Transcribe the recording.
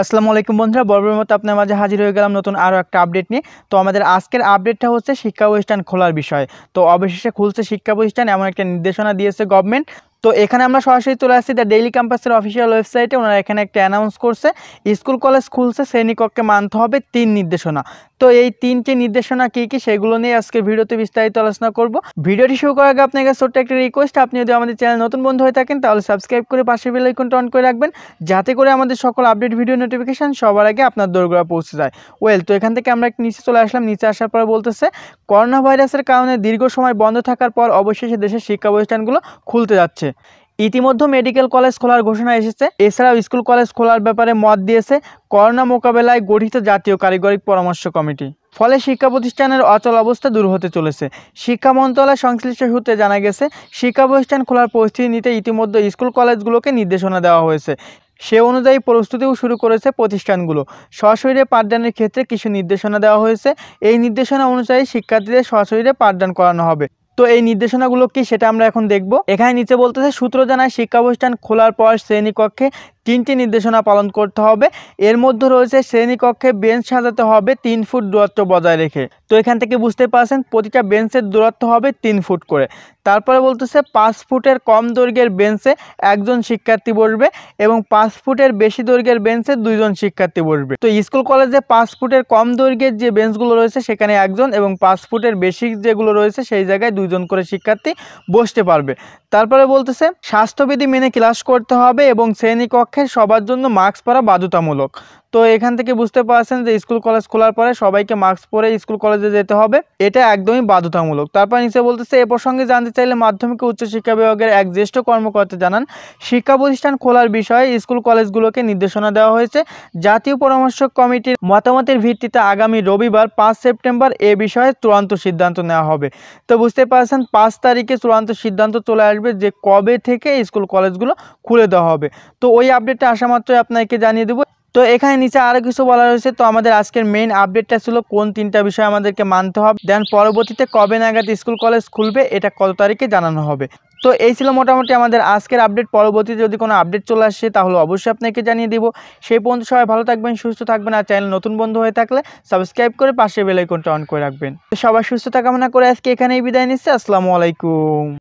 আসসালামু আলাইকুম বন্ধুরা বরবের মতো আপনার মাঝে হাজির হয়ে গেলাম নতুন আরও একটা আপডেট নিয়ে তো আমাদের আজকের আপডেটটা হচ্ছে শিক্ষা প্রতিষ্ঠান খোলার বিষয় তো অবশেষে খুলছে শিক্ষা প্রতিষ্ঠান এমন একটা নির্দেশনা দিয়েছে গভর্নমেন্ট তো এখানে আমরা সরাসরি চলে আসছি দ্য ডেইলি ক্যাম্পাসের অফিসিয়াল ওয়েবসাইটে ওনারা এখানে একটা অ্যানাউন্স করছে স্কুল কলেজ খুলছে শ্রেণীকক্ষে মানতে হবে তিন নির্দেশনা তো এই তিনটি নির্দেশনা কী কী সেগুলো নিয়ে আজকে ভিডিওতে বিস্তারিত আলোচনা করব ভিডিওটি শুরু করার আগে আপনার কাছে ছোট্ট একটা রিকোয়েস্ট আপনি যদি আমাদের চ্যানেল নতুন বন্ধু হয়ে থাকেন তাহলে সাবস্ক্রাইব করে পাশে বেল আইকনটা অন করে রাখবেন যাতে করে আমাদের সকল আপডেট ভিডিও নোটিফিকেশান সবার আগে আপনার দোরগোড়া পৌঁছে যায় ওয়েল তো এখান থেকে আমরা নিচে চলে আসলাম নিচে আসার পর বলতেছে করোনা ভাইরাসের কারণে দীর্ঘ সময় বন্ধ থাকার পর অবশেষে দেশের শিক্ষা প্রতিষ্ঠানগুলো খুলতে যাচ্ছে ইতিমধ্যে মেডিকেল কলেজ খোলার ঘোষণা এসেছে এছাড়াও স্কুল কলেজ খোলার ব্যাপারে মত দিয়েছে করোনা মোকাবেলায় গঠিত জাতীয় কারিগরি পরামর্শ কমিটি ফলে শিক্ষা প্রতিষ্ঠানের অচল অবস্থা দূর হতে চলেছে শিক্ষা মন্ত্রণালয় সংশ্লিষ্ট সূত্রে জানা গেছে শিক্ষা প্রতিষ্ঠান খোলার পরিস্থিতি নিতে ইতিমধ্যে স্কুল কলেজগুলোকে নির্দেশনা দেওয়া হয়েছে সে অনুযায়ী প্রস্তুতিও শুরু করেছে প্রতিষ্ঠানগুলো সশরীরে পাঠদানের ক্ষেত্রে কিছু নির্দেশনা দেওয়া হয়েছে এই নির্দেশনা অনুযায়ী শিক্ষার্থীদের সশরীরে পাঠদান করানো হবে তো এই নির্দেশনাগুলো কি সেটা আমরা এখন দেখব এখানে নিচে বলতেছে সূত্র জানায় শিক্ষা প্রতিষ্ঠান খোলার পর শ্রেণীকক্ষে তিনটি নির্দেশনা পালন করতে হবে এর মধ্যে রয়েছে শ্রেণীকক্ষে বেঞ্চ সাজাতে হবে তিন ফুট দূরত্ব বজায় রেখে তো এখান থেকে বুঝতে পারছেন প্রতিটা বেঞ্চের দূরত্ব হবে তিন ফুট করে তারপরে বলতেছে পাঁচ ফুটের কম দৈর্ঘ্যের বেঞ্চে একজন শিক্ষার্থী বসবে এবং পাঁচ ফুটের বেশি দৈর্ঘ্যের বেঞ্চে দুইজন শিক্ষার্থী বসবে তো স্কুল কলেজে পাঁচ ফুটের কম দৈর্ঘ্যের যে বেঞ্চগুলো রয়েছে সেখানে একজন এবং পাঁচ ফুটের বেশি যেগুলো রয়েছে সেই জায়গায় দুইজন করে শিক্ষার্থী বসতে পারবে তারপরে বলতেছে স্বাস্থ্যবিধি মেনে ক্লাস করতে হবে এবং শ্রেণীকক্ষ পক্ষে সবার জন্য মাস্ক পরা বাধ্যতামূলক তো এখান থেকে বুঝতে পারছেন যে স্কুল কলেজ খোলার পরে সবাইকে মাস্ক পরে স্কুল কলেজে যেতে হবে এটা একদমই বাধ্যতামূলক তারপর নিচে বলতেছে এ প্রসঙ্গে জানতে চাইলে মাধ্যমিক উচ্চ শিক্ষা বিভাগের এক জ্যেষ্ঠ কর্মকর্তা জানান শিক্ষা প্রতিষ্ঠান খোলার বিষয়ে স্কুল কলেজগুলোকে নির্দেশনা দেওয়া হয়েছে জাতীয় পরামর্শক কমিটির মতামতের ভিত্তিতে আগামী রবিবার পাঁচ সেপ্টেম্বর এ বিষয়ে চূড়ান্ত সিদ্ধান্ত নেওয়া হবে তো বুঝতে পারছেন পাঁচ তারিখে চূড়ান্ত সিদ্ধান্ত চলে আসবে যে কবে থেকে স্কুল কলেজগুলো খুলে দেওয়া হবে তো ওই আপডেটটা আসা মাত্রই আপনাকে জানিয়ে দেবো তো এখানে নিচে আরও কিছু বলা হয়েছে তো আমাদের আজকের মেইন আপডেটটা ছিল কোন তিনটা বিষয় আমাদেরকে মানতে হবে দেন পরবর্তীতে কবে নাগাদ স্কুল কলেজ খুলবে এটা কত তারিখে জানানো হবে তো এই ছিল মোটামুটি আমাদের আজকের আপডেট পরবর্তীতে যদি কোনো আপডেট চলে আসে তাহলে অবশ্যই আপনাকে জানিয়ে দিব সেই পর্যন্ত সবাই ভালো থাকবেন সুস্থ থাকবেন আর চ্যানেল নতুন বন্ধু হয়ে থাকলে সাবস্ক্রাইব করে পাশে বেলাইকনটা অন করে রাখবেন সবাই সুস্থ থাকা কামনা করে আজকে এখানেই বিদায় নিচ্ছে আসসালামু আলাইকুম